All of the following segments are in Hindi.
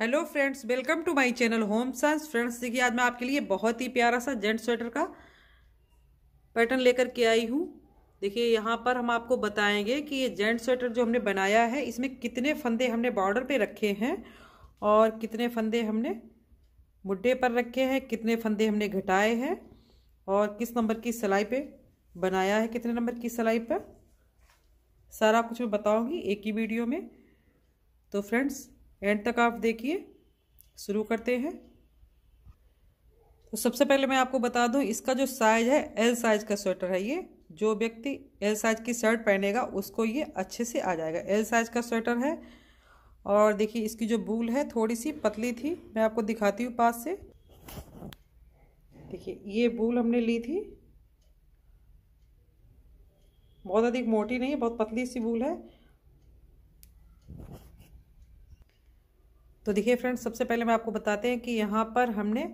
hello friends welcome to my channel home science friends देखिए आज मैं आपके लिए बहुत ही प्यारा सा जेंट स्वेटर का पैटर्न लेकर के आई हूँ देखिए यहाँ पर हम आपको बताएंगे कि ये जेंट स्वेटर जो हमने बनाया है इसमें कितने फंदे हमने बॉर्डर पे रखे हैं और कितने फंदे हमने मुड्ढे पर रखे हैं कितने फंदे हमने घटाए हैं और किस नंबर की सिलाई पर बनाया है कितने नंबर की सिलाई पर सारा कुछ मैं बताऊँगी एक ही वीडियो में तो फ्रेंड्स एंड तक आप देखिए शुरू करते हैं तो सबसे पहले मैं आपको बता दूं इसका जो साइज़ है एल साइज़ का स्वेटर है ये जो व्यक्ति एल साइज़ की शर्ट पहनेगा उसको ये अच्छे से आ जाएगा एल साइज़ का स्वेटर है और देखिए इसकी जो बूल है थोड़ी सी पतली थी मैं आपको दिखाती हूँ पास से देखिए ये बूल हमने ली थी बहुत अधिक मोटी नहीं है बहुत पतली सी बूल है तो देखिए फ्रेंड्स सबसे पहले मैं आपको बताते हैं कि यहाँ पर हमने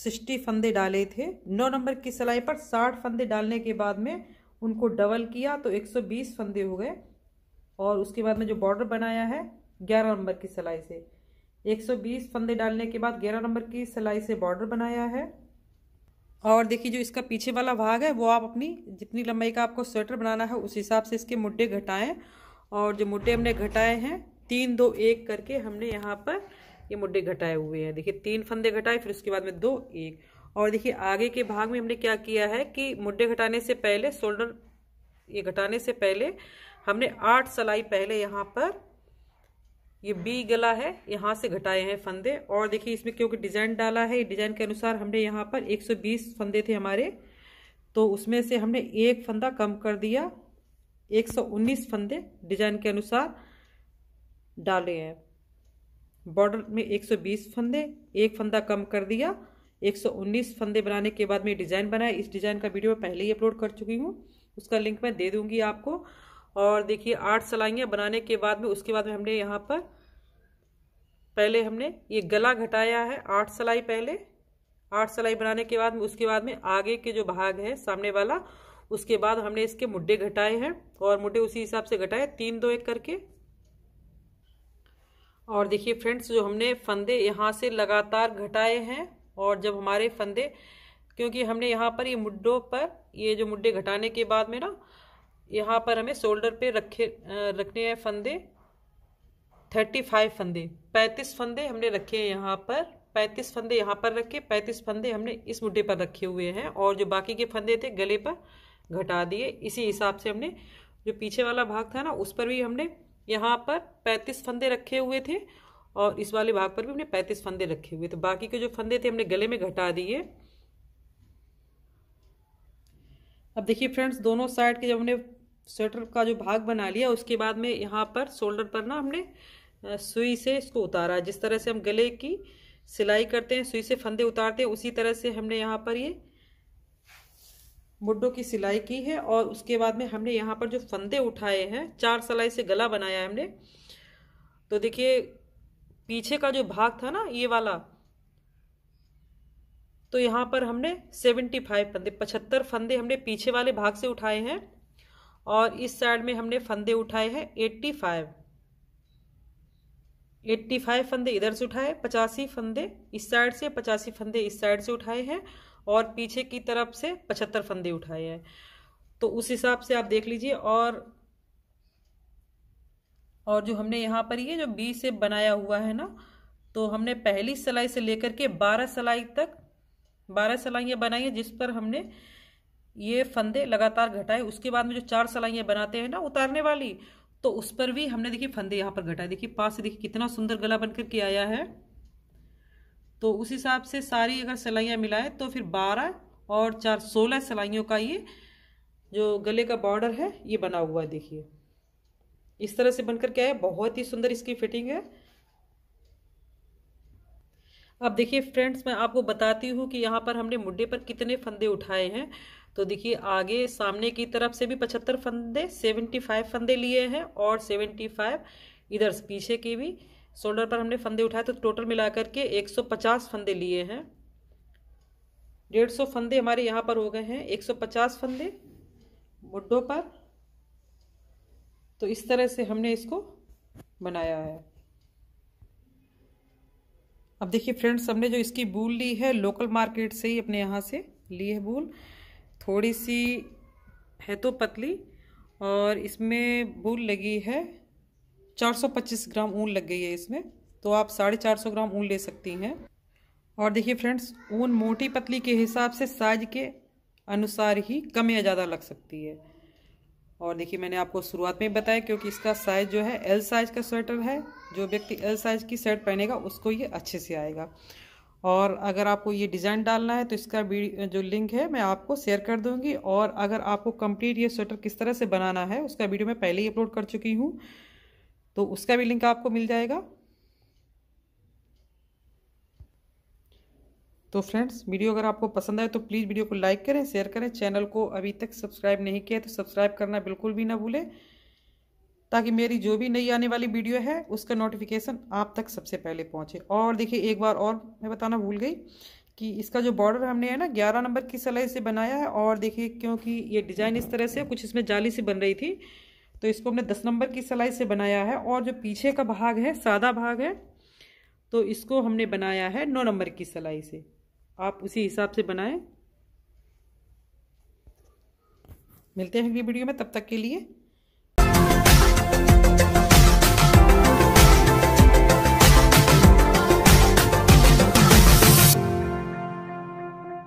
सिक्सटी फंदे डाले थे नौ नंबर की सिलाई पर साठ फंदे डालने के बाद में उनको डबल किया तो एक सौ बीस फंदे हो गए और उसके बाद में जो बॉर्डर बनाया है ग्यारह नंबर की सिलाई से एक सौ बीस फंदे डालने के बाद ग्यारह नंबर की सिलाई से बॉर्डर बनाया है और देखिए जो इसका पीछे वाला भाग है वो आप अपनी जितनी लंबाई का आपको स्वेटर बनाना है उस हिसाब से इसके मुड्डे घटाएँ और जो मुड्डे हमने घटाए हैं तीन दो एक करके हमने यहाँ पर ये मुड्डे घटाए हुए हैं देखिए तीन फंदे घटाए फिर उसके बाद में दो एक और देखिए आगे के भाग में हमने क्या किया है कि मुड्डे घटाने से पहले शोल्डर ये घटाने से पहले हमने आठ सलाई पहले यहाँ पर ये बी गला है यहाँ से घटाए हैं फंदे और देखिए इसमें क्योंकि डिजाइन डाला है डिजाइन के अनुसार हमने यहाँ पर 120 फंदे थे हमारे तो उसमें से हमने एक फंदा कम कर दिया 119 फंदे डिजाइन के अनुसार डाले हैं बॉर्डर में 120 फंदे एक फंदा कम कर दिया 119 फंदे बनाने के बाद में डिज़ाइन बनाया इस डिज़ाइन का वीडियो मैं पहले ही अपलोड कर चुकी हूँ उसका लिंक मैं दे दूँगी आपको और देखिए आठ सलाइयाँ बनाने के बाद में उसके बाद में हमने यहाँ पर पहले हमने ये गला घटाया है आठ सलाई पहले आठ सलाई बनाने के बाद में उसके बाद में आगे के जो भाग है सामने वाला उसके बाद हमने इसके मुड्डे घटाए हैं और मुड्ढे उसी हिसाब से घटाए तीन दो एक करके और देखिए फ्रेंड्स जो हमने फंदे यहाँ से लगातार घटाए हैं और जब हमारे फंदे क्योंकि हमने यहाँ पर ये मुड्डों पर ये जो मुड्डे घटाने के बाद में ना यहाँ पर हमें शोल्डर पे रखे रखने हैं फंदे थर्टी फाइव फंदे पैंतीस फंदे हमने रखे हैं यहाँ पर पैंतीस फंदे यहाँ पर रखे पैंतीस फंदे हमने इस मुड्डे पर रखे हुए हैं और जो बाकी के फंदे थे गले पर घटा दिए इसी हिसाब से हमने जो पीछे वाला भाग था ना उस पर भी हमने यहाँ पर पैंतीस फंदे रखे हुए थे और इस वाले भाग पर भी हमने पैंतीस फंदे रखे हुए थे बाकी के जो फंदे थे हमने गले में घटा दिए अब देखिए फ्रेंड्स दोनों साइड के जब हमने स्वेटर का जो भाग बना लिया उसके बाद में यहाँ पर शोल्डर पर ना हमने सुई से इसको उतारा जिस तरह से हम गले की सिलाई करते हैं सुई से फंदे उतारते हैं उसी तरह से हमने यहाँ पर ये यह मुड्डों की सिलाई की है और उसके बाद में हमने यहाँ पर जो फंदे उठाए हैं चार सिलाई से गला बनाया हमने तो देखिए पीछे का जो भाग था ना ये वाला तो यहाँ पर हमने सेवेंटी फाइव फंदे पचहत्तर फंदे हमने पीछे वाले भाग से उठाए हैं और इस साइड में हमने फंदे उठाए हैं एट्टी फाइव एट्टी फाइव फंदे इधर से उठाए पचासी फंदे इस साइड से पचासी फंदे इस साइड से उठाए हैं और पीछे की तरफ से पचहत्तर फंदे उठाए हैं तो उस हिसाब से आप देख लीजिए और और जो हमने यहाँ पर ये जो बी से बनाया हुआ है ना तो हमने पहली सिलाई से लेकर के बारह सिलाई तक बारह सिलाइयाँ बनाई हैं जिस पर हमने ये फंदे लगातार घटाए उसके बाद में जो चार सलाइयाँ बनाते हैं ना उतारने वाली तो उस पर भी हमने देखिए फंदे यहाँ पर घटाए देखिए पास से देखिए कितना सुंदर गला बन करके आया है तो उस हिसाब से सारी अगर सिलाइयाँ मिलाएं तो फिर बारह और चार सोलह सिलाइयों का ये जो गले का बॉर्डर है ये बना हुआ है देखिए इस तरह से बनकर क्या है बहुत ही सुंदर इसकी फिटिंग है अब देखिए फ्रेंड्स मैं आपको बताती हूँ कि यहाँ पर हमने मुड्डे पर कितने फंदे उठाए हैं तो देखिए आगे सामने की तरफ से भी पचहत्तर फंदे सेवेंटी फाइव फंदे लिए हैं और सेवेंटी फाइव इधर पीछे के भी शोल्डर पर हमने फंदे उठाए तो टोटल मिलाकर के 150 फंदे लिए हैं 150 फंदे हमारे यहाँ पर हो गए हैं 150 फंदे मुड्ढों पर तो इस तरह से हमने इसको बनाया है अब देखिए फ्रेंड्स हमने जो इसकी बूल ली है लोकल मार्केट से ही अपने यहाँ से ली है बूल थोड़ी सी है तो पतली और इसमें बूल लगी है 425 ग्राम ऊन लग गई है इसमें तो आप साढ़े चार सौ ग्राम ऊन ले सकती हैं और देखिए फ्रेंड्स ऊन मोटी पतली के हिसाब से साइज के अनुसार ही कम या ज़्यादा लग सकती है और देखिए मैंने आपको शुरुआत में बताया क्योंकि इसका साइज़ जो है एल साइज़ का स्वेटर है जो व्यक्ति एल साइज़ की शर्ट पहनेगा उसको ये अच्छे से आएगा और अगर आपको ये डिज़ाइन डालना है तो इसका जो लिंक है मैं आपको शेयर कर दूंगी और अगर आपको कंप्लीट ये स्वेटर किस तरह से बनाना है उसका वीडियो मैं पहले ही अपलोड कर चुकी हूँ तो उसका भी लिंक आपको मिल जाएगा तो फ्रेंड्स वीडियो अगर आपको पसंद आए तो प्लीज़ वीडियो को लाइक करें शेयर करें चैनल को अभी तक सब्सक्राइब नहीं किया तो सब्सक्राइब करना बिल्कुल भी ना भूलें ताकि मेरी जो भी नई आने वाली वीडियो है उसका नोटिफिकेशन आप तक सबसे पहले पहुंचे और देखिए एक बार और मैं बताना भूल गई कि इसका जो बॉर्डर हमने है ना ग्यारह नंबर की सलाई से बनाया है और देखिए क्योंकि ये डिज़ाइन इस तरह से कुछ इसमें जाली से बन रही थी तो इसको हमने दस नंबर की सिलाई से बनाया है और जो पीछे का भाग है सादा भाग है तो इसको हमने बनाया है नौ नंबर की सिलाई से आप उसी हिसाब से बनाएं मिलते हैं अगली वीडियो में तब तक के लिए